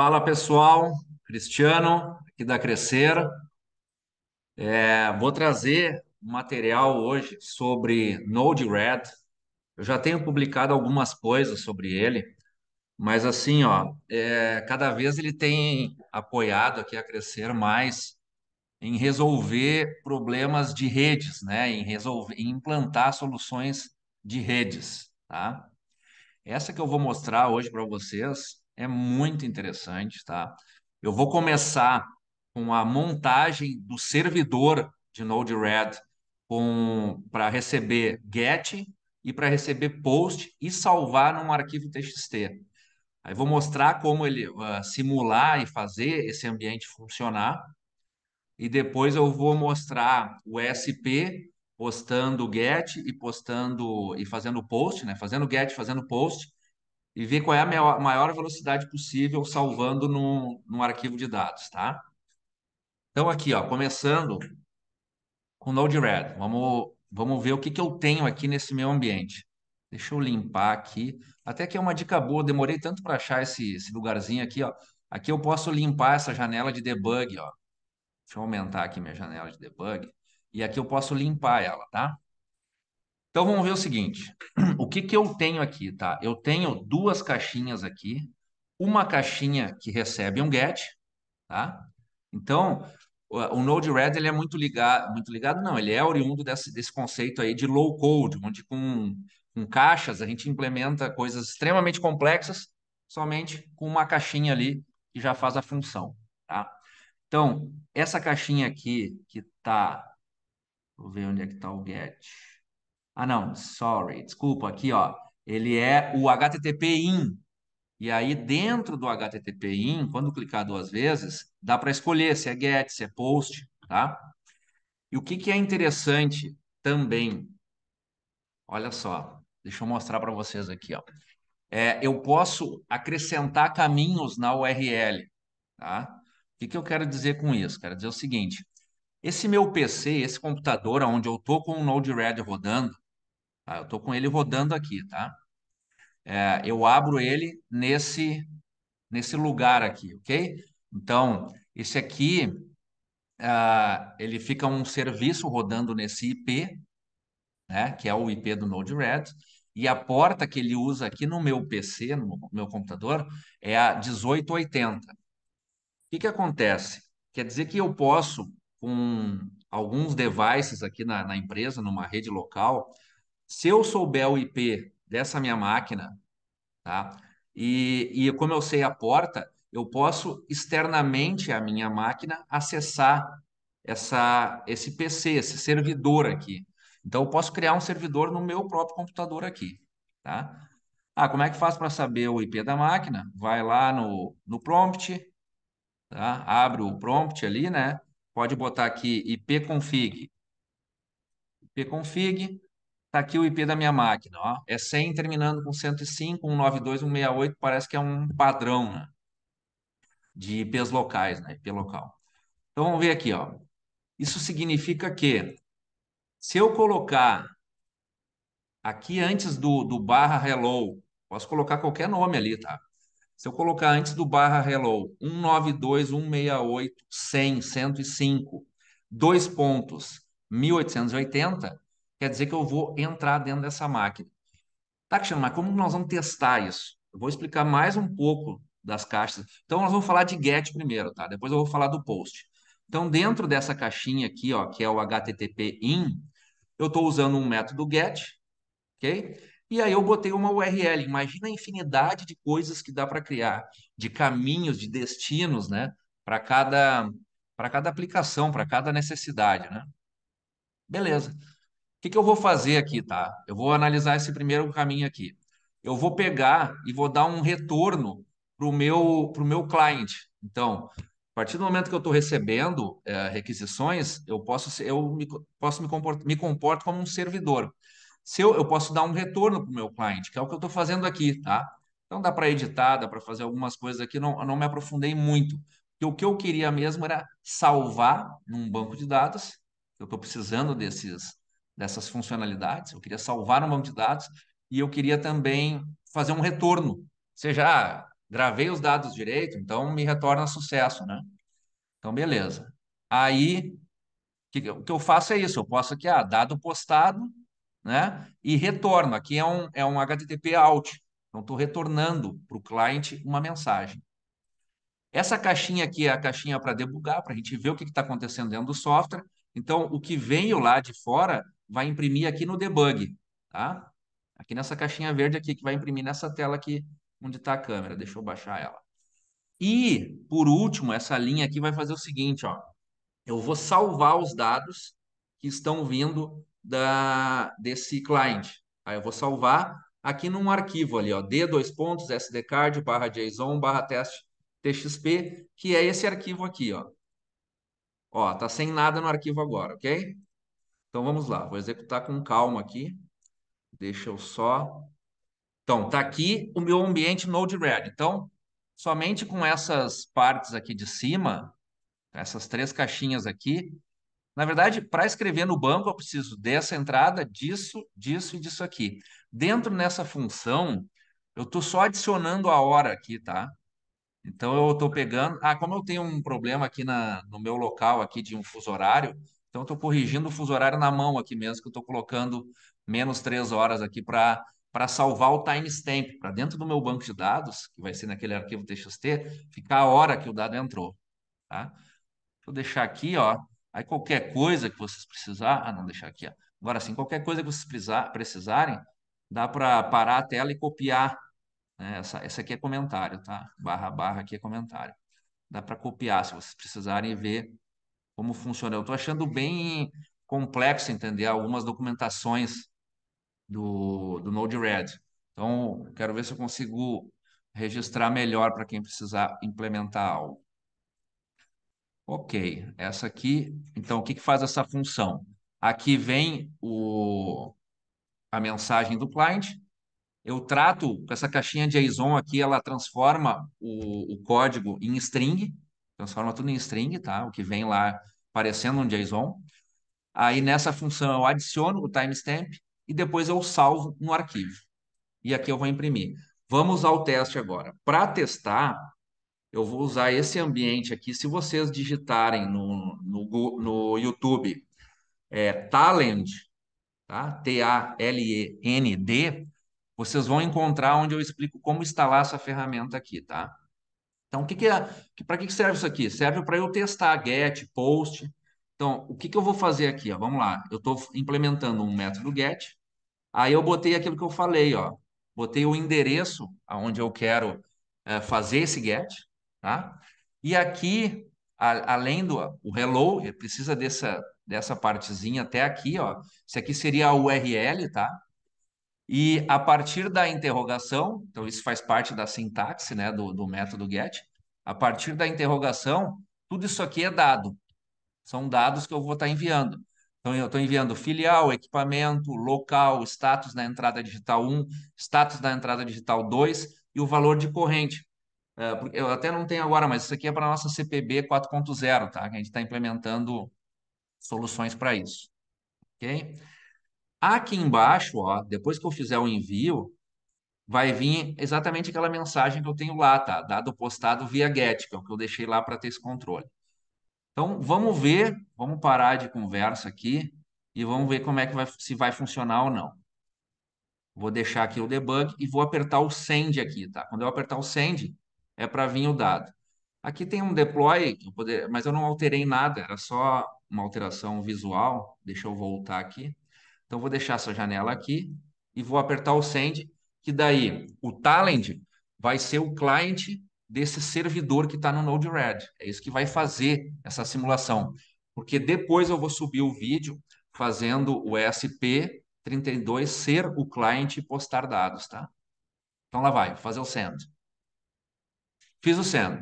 Fala pessoal, Cristiano, aqui da Crescer. É, vou trazer material hoje sobre Node-RED. Eu já tenho publicado algumas coisas sobre ele, mas assim, ó, é, cada vez ele tem apoiado aqui a Crescer mais em resolver problemas de redes, né? em, resolver, em implantar soluções de redes. Tá? Essa que eu vou mostrar hoje para vocês é muito interessante, tá? Eu vou começar com a montagem do servidor de Node-RED para receber GET e para receber POST e salvar num arquivo TXT. Aí vou mostrar como ele uh, simular e fazer esse ambiente funcionar. E depois eu vou mostrar o SP postando GET e postando e fazendo POST, né? Fazendo GET, fazendo POST e ver qual é a maior velocidade possível salvando num, num arquivo de dados, tá? Então, aqui, ó, começando com Node-RED. Vamos, vamos ver o que, que eu tenho aqui nesse meu ambiente. Deixa eu limpar aqui. Até que é uma dica boa, demorei tanto para achar esse, esse lugarzinho aqui, ó. Aqui eu posso limpar essa janela de debug, ó. Deixa eu aumentar aqui minha janela de debug. E aqui eu posso limpar ela, tá? Então vamos ver o seguinte: o que, que eu tenho aqui, tá? Eu tenho duas caixinhas aqui, uma caixinha que recebe um GET, tá? Então o Node-RED ele é muito ligado, muito ligado não, ele é oriundo desse, desse conceito aí de low code, onde com, com caixas a gente implementa coisas extremamente complexas somente com uma caixinha ali que já faz a função, tá? Então essa caixinha aqui que tá, vou ver onde é que tá o GET. Ah, não, sorry, desculpa, aqui, ó. Ele é o HTTP IN. E aí, dentro do HTTP IN, quando clicar duas vezes, dá para escolher se é GET, se é POST, tá? E o que, que é interessante também, olha só, deixa eu mostrar para vocês aqui, ó. É, eu posso acrescentar caminhos na URL, tá? O que, que eu quero dizer com isso? Quero dizer o seguinte, esse meu PC, esse computador onde eu estou com o Node-RED rodando, Tá? Eu estou com ele rodando aqui, tá? É, eu abro ele nesse, nesse lugar aqui, ok? Então, esse aqui, uh, ele fica um serviço rodando nesse IP, né? que é o IP do Node-RED, e a porta que ele usa aqui no meu PC, no meu computador, é a 1880. O que, que acontece? Quer dizer que eu posso, com alguns devices aqui na, na empresa, numa rede local, se eu souber o IP dessa minha máquina, tá? E, e como eu sei a porta, eu posso externamente a minha máquina acessar essa, esse PC, esse servidor aqui. Então, eu posso criar um servidor no meu próprio computador aqui, tá? Ah, como é que faz para saber o IP da máquina? Vai lá no, no prompt, tá? Abre o prompt ali, né? Pode botar aqui ipconfig. ipconfig. Tá aqui o IP da minha máquina, ó. É 100 terminando com 105, 192, 168, parece que é um padrão, né? De IPs locais, né? IP local. Então vamos ver aqui, ó. Isso significa que se eu colocar aqui antes do, do barra hello, posso colocar qualquer nome ali, tá? Se eu colocar antes do barra hello 192, 168, 100, 105, dois pontos, 1880, quer dizer que eu vou entrar dentro dessa máquina. Tá, Cristiano, mas como nós vamos testar isso? Eu vou explicar mais um pouco das caixas. Então, nós vamos falar de GET primeiro, tá? Depois eu vou falar do POST. Então, dentro dessa caixinha aqui, ó, que é o HTTP IN, eu estou usando um método GET, ok? E aí eu botei uma URL. Imagina a infinidade de coisas que dá para criar, de caminhos, de destinos, né? Para cada, cada aplicação, para cada necessidade, né? Beleza que, que eu vou fazer aqui, tá? Eu vou analisar esse primeiro caminho aqui. Eu vou pegar e vou dar um retorno para o meu, pro meu client. Então, a partir do momento que eu estou recebendo é, requisições, eu posso, eu me, posso me, comporto, me comporto como um servidor. Se eu, eu posso dar um retorno para o meu cliente, que é o que eu estou fazendo aqui, tá? Então dá para editar, dá para fazer algumas coisas aqui, não, não me aprofundei muito. o que eu queria mesmo era salvar num banco de dados, eu estou precisando desses, dessas funcionalidades, eu queria salvar um banco de dados e eu queria também fazer um retorno, seja, gravei os dados direito, então me retorna sucesso, né? Então, beleza. Aí, o que eu faço é isso, eu posso aqui, ah, dado postado, né? E retorno, aqui é um, é um HTTP out, então estou retornando para o cliente uma mensagem. Essa caixinha aqui é a caixinha para debugar, para a gente ver o que está acontecendo dentro do software. Então, o que veio lá de fora vai imprimir aqui no debug, tá? Aqui nessa caixinha verde aqui que vai imprimir nessa tela aqui onde está a câmera. Deixa eu baixar ela. E, por último, essa linha aqui vai fazer o seguinte, ó. Eu vou salvar os dados que estão vindo da, desse client. Aí tá? eu vou salvar aqui num arquivo ali, ó, d dois pontos sdcard barra json barra teste txp, que é esse arquivo aqui, ó. Ó, tá sem nada no arquivo agora, ok? Então vamos lá, vou executar com calma aqui. Deixa eu só. Então, tá aqui o meu ambiente Node-RED. Então, somente com essas partes aqui de cima, essas três caixinhas aqui, na verdade, para escrever no banco, eu preciso dessa entrada, disso, disso e disso aqui. Dentro nessa função, eu estou só adicionando a hora aqui, tá? Então, eu estou pegando... Ah, como eu tenho um problema aqui na, no meu local aqui de um fuso horário, então, estou corrigindo o fuso horário na mão aqui mesmo, que eu estou colocando menos três horas aqui para para salvar o timestamp para dentro do meu banco de dados, que vai ser naquele arquivo TXT, ficar a hora que o dado entrou. Tá? Vou deixar aqui, ó. Aí qualquer coisa que vocês precisar, ah, não deixar aqui, ó. Agora sim, qualquer coisa que vocês precisarem, dá para parar a tela e copiar. Né? Essa, essa aqui é comentário, tá? Barra barra aqui é comentário. Dá para copiar se vocês precisarem ver como funciona. Eu estou achando bem complexo entender algumas documentações do, do Node-RED. Então, quero ver se eu consigo registrar melhor para quem precisar implementar algo. Ok, essa aqui. Então, o que, que faz essa função? Aqui vem o, a mensagem do client. Eu trato com essa caixinha JSON aqui, ela transforma o, o código em string, transforma tudo em string, tá? O que vem lá parecendo um JSON. Aí nessa função eu adiciono o timestamp e depois eu salvo no arquivo. E aqui eu vou imprimir. Vamos ao teste agora. Para testar, eu vou usar esse ambiente aqui. Se vocês digitarem no, no, no YouTube é, Talend, tá? T-A-L-E-N-D, vocês vão encontrar onde eu explico como instalar essa ferramenta aqui, tá? Então, o que, que é, para que, que serve isso aqui? Serve para eu testar get, post. Então, o que, que eu vou fazer aqui? Ó? Vamos lá, eu estou implementando um método get. Aí eu botei aquilo que eu falei, ó. Botei o endereço aonde eu quero é, fazer esse get, tá? E aqui, a, além do o hello, precisa dessa dessa partezinha até aqui, ó. Isso aqui seria a URL, tá? E a partir da interrogação, então isso faz parte da sintaxe né, do, do método GET, a partir da interrogação, tudo isso aqui é dado. São dados que eu vou estar tá enviando. Então, eu estou enviando filial, equipamento, local, status na entrada digital 1, status na entrada digital 2 e o valor de corrente. É, eu até não tenho agora, mas isso aqui é para a nossa CPB 4.0, tá? Que a gente está implementando soluções para isso. Ok? Aqui embaixo, ó, depois que eu fizer o envio, vai vir exatamente aquela mensagem que eu tenho lá, tá? Dado postado via GET, que é o que eu deixei lá para ter esse controle. Então, vamos ver, vamos parar de conversa aqui e vamos ver como é que vai, se vai funcionar ou não. Vou deixar aqui o debug e vou apertar o send aqui, tá? Quando eu apertar o send, é para vir o dado. Aqui tem um deploy, mas eu não alterei nada, era só uma alteração visual. Deixa eu voltar aqui. Então, vou deixar essa janela aqui e vou apertar o send, que daí o talent vai ser o cliente desse servidor que está no Node-RED. É isso que vai fazer essa simulação. Porque depois eu vou subir o vídeo fazendo o ESP32 ser o cliente e postar dados, tá? Então lá vai, fazer o send. Fiz o send,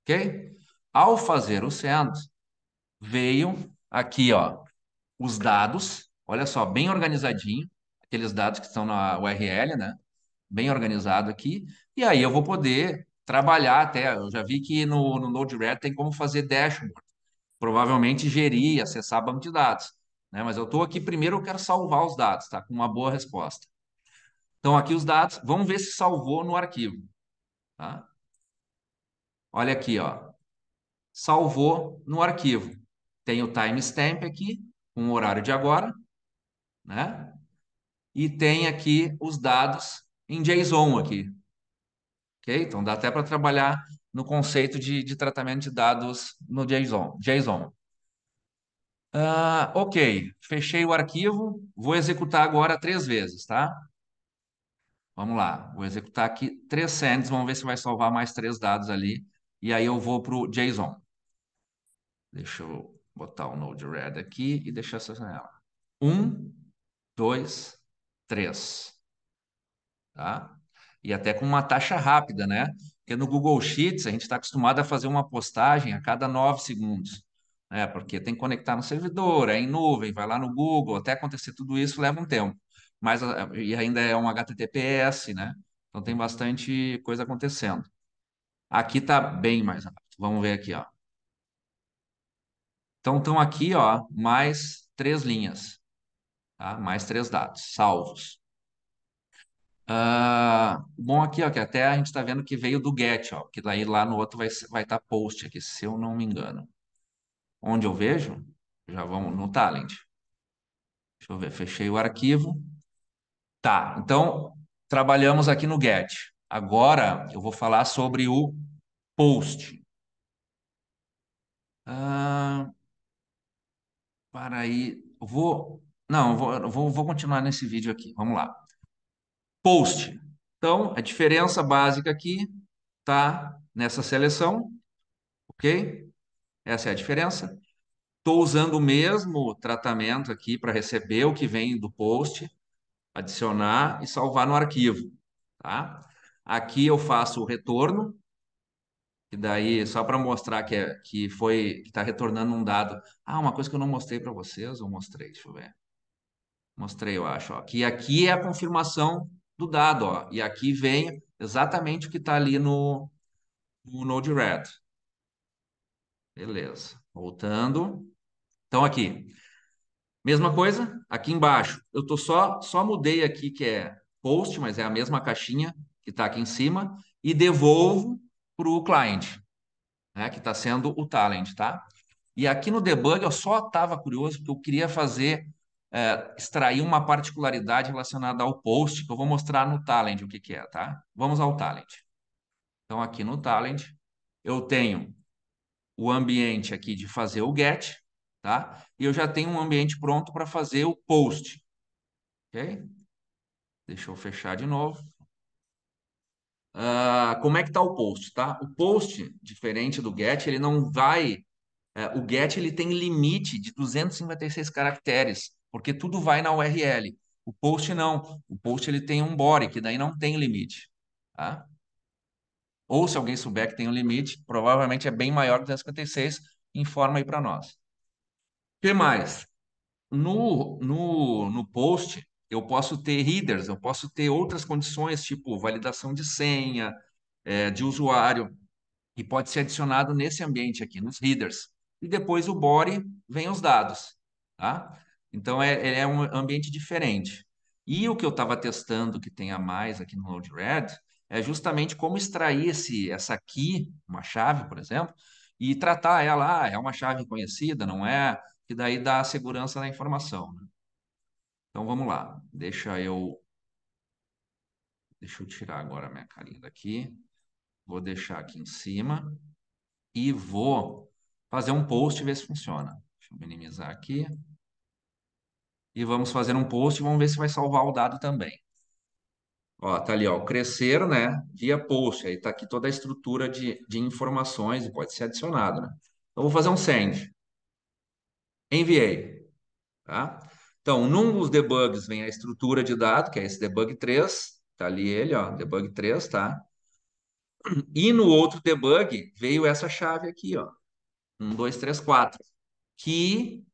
ok? Ao fazer o send, veio aqui, ó, os dados Olha só, bem organizadinho, aqueles dados que estão na URL, né? Bem organizado aqui. E aí eu vou poder trabalhar até. Eu já vi que no, no Node-RED tem como fazer dashboard. Provavelmente gerir, acessar banco de dados. Né? Mas eu estou aqui primeiro, eu quero salvar os dados, tá? Com uma boa resposta. Então, aqui os dados, vamos ver se salvou no arquivo. Tá? Olha aqui, ó. Salvou no arquivo. Tem o timestamp aqui, um horário de agora né? E tem aqui os dados em JSON aqui, ok? Então dá até para trabalhar no conceito de, de tratamento de dados no JSON. JSON. Uh, ok, fechei o arquivo, vou executar agora três vezes, tá? Vamos lá, vou executar aqui três sends, vamos ver se vai salvar mais três dados ali, e aí eu vou para o JSON. Deixa eu botar o Node-RED aqui e deixar essa janela. Um, dois, três. Tá? E até com uma taxa rápida, né? Porque no Google Sheets a gente está acostumado a fazer uma postagem a cada nove segundos. Né? Porque tem que conectar no servidor, é em nuvem, vai lá no Google, até acontecer tudo isso leva um tempo. Mas ah, e ainda é um HTTPS, né? Então tem bastante coisa acontecendo. Aqui está bem mais rápido. Vamos ver aqui, ó. Então estão aqui, ó, mais três linhas tá? mais três dados salvos. Uh, bom, aqui ó, que até a gente está vendo que veio do get, ó, que daí lá no outro vai estar vai tá post aqui, se eu não me engano. Onde eu vejo? Já vamos no talent. Deixa eu ver, fechei o arquivo. Tá, então trabalhamos aqui no get. Agora eu vou falar sobre o post. Uh, para aí, vou não, vou, vou continuar nesse vídeo aqui. Vamos lá. Post. Então, a diferença básica aqui está nessa seleção, ok? Essa é a diferença. Estou usando o mesmo tratamento aqui para receber o que vem do post, adicionar e salvar no arquivo. Tá? Aqui eu faço o retorno, e daí, só para mostrar que, é, que foi que está retornando um dado. Ah, uma coisa que eu não mostrei para vocês, ou mostrei, deixa eu ver. Mostrei, eu acho. Ó, que aqui é a confirmação do dado. Ó, e aqui vem exatamente o que está ali no, no Node-RED. Beleza. Voltando. Então, aqui. Mesma coisa, aqui embaixo. Eu tô só, só mudei aqui que é post, mas é a mesma caixinha que está aqui em cima, e devolvo para o client, né, que está sendo o talent, tá? E aqui no debug eu só estava curioso porque eu queria fazer é, extrair uma particularidade relacionada ao post, que eu vou mostrar no Talent o que, que é, tá? Vamos ao Talent. Então, aqui no Talent, eu tenho o ambiente aqui de fazer o get, tá? E eu já tenho um ambiente pronto para fazer o post, ok? Deixa eu fechar de novo. Uh, como é que está o post, tá? O post, diferente do get, ele não vai... Uh, o get ele tem limite de 256 caracteres porque tudo vai na URL. O post não. O post ele tem um body, que daí não tem limite. Tá? Ou se alguém souber que tem um limite, provavelmente é bem maior que 256, informa aí para nós. O que mais? No, no, no post, eu posso ter readers, eu posso ter outras condições, tipo validação de senha, é, de usuário, e pode ser adicionado nesse ambiente aqui, nos readers E depois o body vem os dados. Tá? Então, é, é um ambiente diferente. E o que eu estava testando que tem a mais aqui no Node-RED é justamente como extrair esse, essa key, uma chave, por exemplo, e tratar ela, ah, é uma chave conhecida, não é? E daí dá segurança na informação. Né? Então, vamos lá. Deixa eu... Deixa eu tirar agora a minha carinha daqui. Vou deixar aqui em cima. E vou fazer um post e ver se funciona. Deixa eu minimizar aqui e vamos fazer um post e vamos ver se vai salvar o dado também. Ó, tá ali, ó, crescer, né, via post, aí tá aqui toda a estrutura de, de informações e pode ser adicionado, né. Então, vou fazer um send. Enviei, tá? Então, num dos debugs vem a estrutura de dado, que é esse debug 3, tá ali ele, ó, debug 3, tá? E no outro debug veio essa chave aqui, ó, 1, 2, 3, 4, que,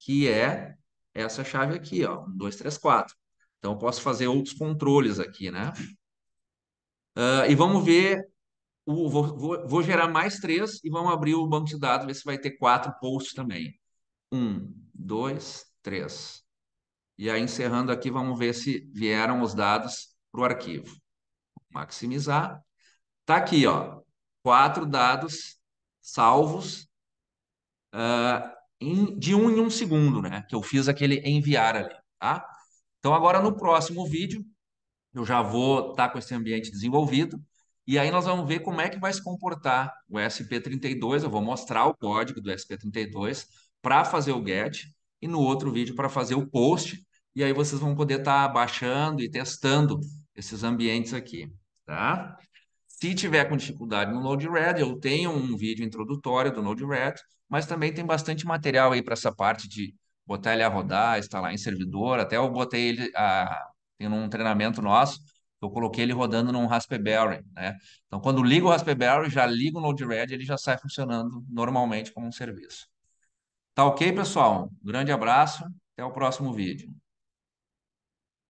que é essa chave aqui, ó, 1, 2, 3, 4. Então, eu posso fazer outros controles aqui, né? Uh, e vamos ver, o, vou, vou, vou, gerar mais três e vamos abrir o banco de dados, ver se vai ter quatro posts também. Um, dois, três. E aí, encerrando aqui, vamos ver se vieram os dados para o arquivo. Maximizar. Tá aqui, ó, quatro dados salvos. Uh, em, de um em um segundo, né? Que eu fiz aquele enviar ali, tá? Então, agora no próximo vídeo, eu já vou estar tá com esse ambiente desenvolvido. E aí nós vamos ver como é que vai se comportar o SP32. Eu vou mostrar o código do SP32 para fazer o GET e no outro vídeo para fazer o POST. E aí vocês vão poder estar tá baixando e testando esses ambientes aqui, tá? Se tiver com dificuldade no Node-RED, eu tenho um vídeo introdutório do Node-RED, mas também tem bastante material aí para essa parte de botar ele a rodar, instalar em servidor. Até eu botei ele a, em um treinamento nosso, eu coloquei ele rodando num Raspberry, né? Então, quando ligo o Raspberry, já ligo o Node-RED, ele já sai funcionando normalmente como um serviço. Tá ok, pessoal? grande abraço, até o próximo vídeo.